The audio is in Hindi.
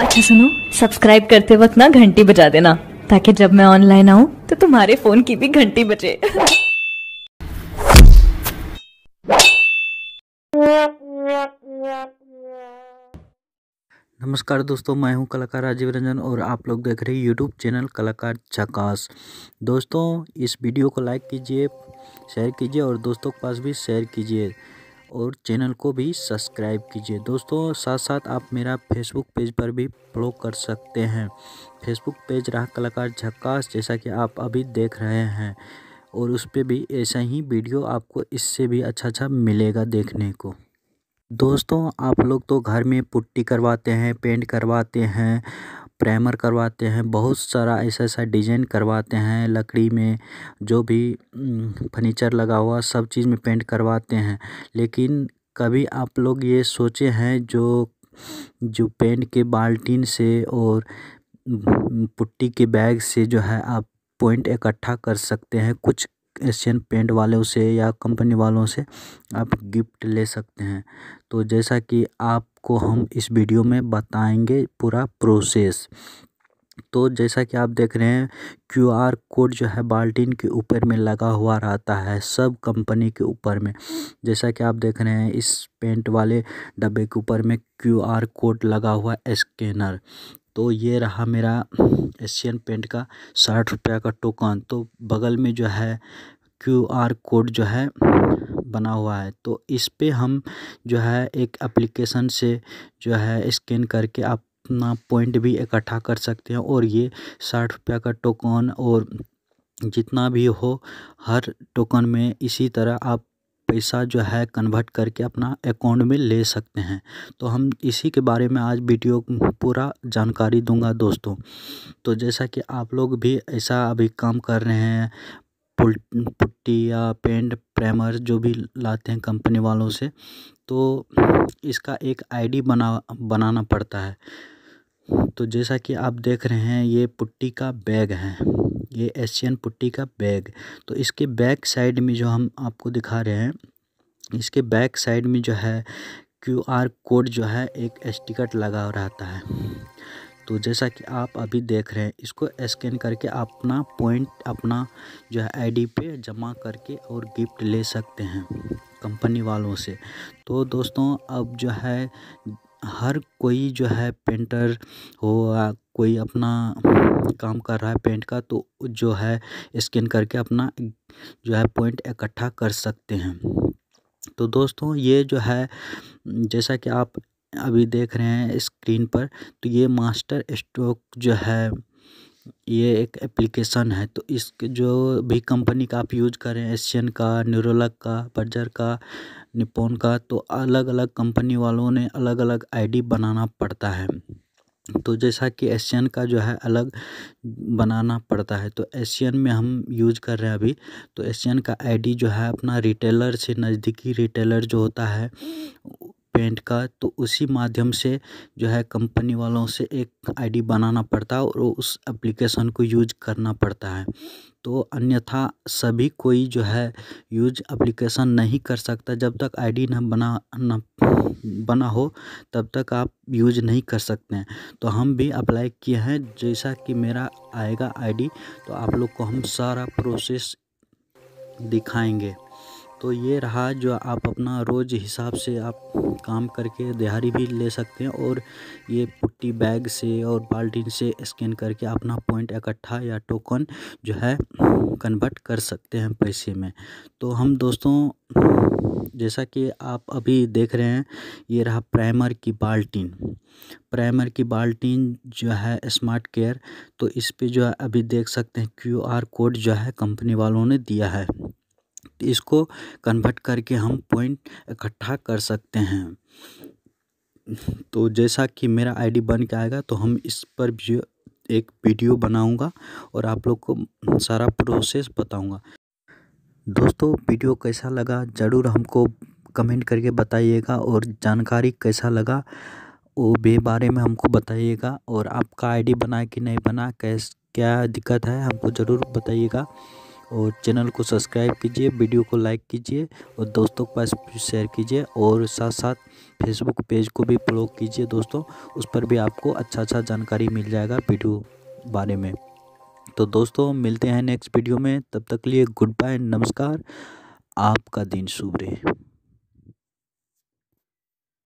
अच्छा सुनो सब्सक्राइब करते वक्त ना घंटी बजा देना ताकि जब मैं ऑनलाइन आऊँ तो तुम्हारे फोन की भी घंटी बजे नमस्कार दोस्तों मैं हूं कलाकार राजीव रंजन और आप लोग देख रहे हैं यूट्यूब चैनल कलाकार झकास दोस्तों इस वीडियो को लाइक कीजिए शेयर कीजिए और दोस्तों के पास भी शेयर कीजिए और चैनल को भी सब्सक्राइब कीजिए दोस्तों साथ साथ आप मेरा फेसबुक पेज पर भी फॉलो कर सकते हैं फेसबुक पेज रहा कलाकार झक्कास जैसा कि आप अभी देख रहे हैं और उस पर भी ऐसा ही वीडियो आपको इससे भी अच्छा अच्छा मिलेगा देखने को दोस्तों आप लोग तो घर में पुट्टी करवाते हैं पेंट करवाते हैं प्राइमर करवाते हैं बहुत सारा ऐसा ऐसा डिजाइन करवाते हैं लकड़ी में जो भी फर्नीचर लगा हुआ सब चीज़ में पेंट करवाते हैं लेकिन कभी आप लोग ये सोचे हैं जो जो पेंट के बाल्टीन से और पुट्टी के बैग से जो है आप पॉइंट इकट्ठा कर सकते हैं कुछ एशियन पेंट वालों से या कंपनी वालों से आप गिफ्ट ले सकते हैं तो जैसा कि आप आपको हम इस वीडियो में बताएंगे पूरा प्रोसेस तो जैसा कि आप देख रहे हैं क्यू आर कोड जो है बाल्टीन के ऊपर में लगा हुआ रहता है सब कंपनी के ऊपर में जैसा कि आप देख रहे हैं इस पेंट वाले डब्बे के ऊपर में क्यू आर कोड लगा हुआ स्कैनर तो ये रहा मेरा एशियन पेंट का साठ रुपये का टोकन तो बगल में जो है क्यू आर कोड जो है बना हुआ है तो इस पर हम जो है एक एप्लीकेशन से जो है स्कैन करके अपना पॉइंट भी इकट्ठा कर सकते हैं और ये साठ रुपये का टोकन और जितना भी हो हर टोकन में इसी तरह आप पैसा जो है कन्वर्ट करके अपना अकाउंट में ले सकते हैं तो हम इसी के बारे में आज वीडियो पूरा जानकारी दूंगा दोस्तों तो जैसा कि आप लोग भी ऐसा अभी काम कर रहे हैं पुल पुट्टी या पेंट प्रेमर जो भी लाते हैं कंपनी वालों से तो इसका एक आईडी बना बनाना पड़ता है तो जैसा कि आप देख रहे हैं ये पुट्टी का बैग है ये एशियन पुट्टी का बैग तो इसके बैक साइड में जो हम आपको दिखा रहे हैं इसके बैक साइड में जो है क्यू आर कोड जो है एक टिकट लगा रहता है तो जैसा कि आप अभी देख रहे हैं इसको स्कैन करके अपना पॉइंट अपना जो है आईडी पे जमा करके और गिफ्ट ले सकते हैं कंपनी वालों से तो दोस्तों अब जो है हर कोई जो है पेंटर हो कोई अपना काम कर रहा है पेंट का तो जो है स्कैन करके अपना जो है पॉइंट इकट्ठा कर सकते हैं तो दोस्तों ये जो है जैसा कि आप अभी देख रहे हैं स्क्रीन पर तो ये मास्टर स्ट्रोक जो है ये एक एप्लीकेशन है तो इसके जो भी कंपनी का आप यूज करें एशियन का न्यूरोलक का बर्जर का निपोन का तो अलग अलग कंपनी वालों ने अलग अलग आईडी बनाना पड़ता है तो जैसा कि एशियन का जो है अलग बनाना पड़ता है तो एशियन में हम यूज कर रहे हैं अभी तो एशियन का आईडी जो है अपना रिटेलर से नज़दीकी रिटेलर जो होता है पेंट का तो उसी माध्यम से जो है कंपनी वालों से एक आईडी बनाना पड़ता है और उस एप्लीकेशन को यूज करना पड़ता है तो अन्यथा सभी कोई जो है यूज एप्लीकेशन नहीं कर सकता जब तक आईडी ना बना ना बना हो तब तक आप यूज नहीं कर सकते हैं तो हम भी अप्लाई किए हैं जैसा कि मेरा आएगा आईडी तो आप लोग को हम सारा प्रोसेस दिखाएंगे तो ये रहा जो आप अपना रोज़ हिसाब से आप काम करके दिहाड़ी भी ले सकते हैं और ये पुट्टी बैग से और बाल्टीन से स्कैन करके अपना पॉइंट इकट्ठा या टोकन जो है कन्वर्ट कर सकते हैं पैसे में तो हम दोस्तों जैसा कि आप अभी देख रहे हैं ये रहा प्राइमर की बाल्टीन प्राइमर की बाल्टीन जो है स्मार्ट केयर तो इस पे जो है अभी देख सकते हैं क्यूआर कोड जो है कंपनी वालों ने दिया है इसको कन्वर्ट करके हम पॉइंट इकट्ठा कर सकते हैं तो जैसा कि मेरा आईडी बन के आएगा तो हम इस पर भी एक वीडियो बनाऊंगा और आप लोग को सारा प्रोसेस बताऊंगा दोस्तों वीडियो कैसा लगा ज़रूर हमको कमेंट करके बताइएगा और जानकारी कैसा लगा वो बे बारे में हमको बताइएगा और आपका आईडी बना कि नहीं बना कैस क्या दिक्कत है हमको ज़रूर बताइएगा और चैनल को सब्सक्राइब कीजिए वीडियो को लाइक कीजिए और दोस्तों के पास शेयर कीजिए और साथ साथ फेसबुक पेज को भी फॉलो कीजिए दोस्तों उस पर भी आपको अच्छा अच्छा जानकारी मिल जाएगा वीडियो बारे में तो दोस्तों मिलते हैं नेक्स्ट वीडियो में तब तक लिए गुड बाय नमस्कार आपका दिन शुभ रहे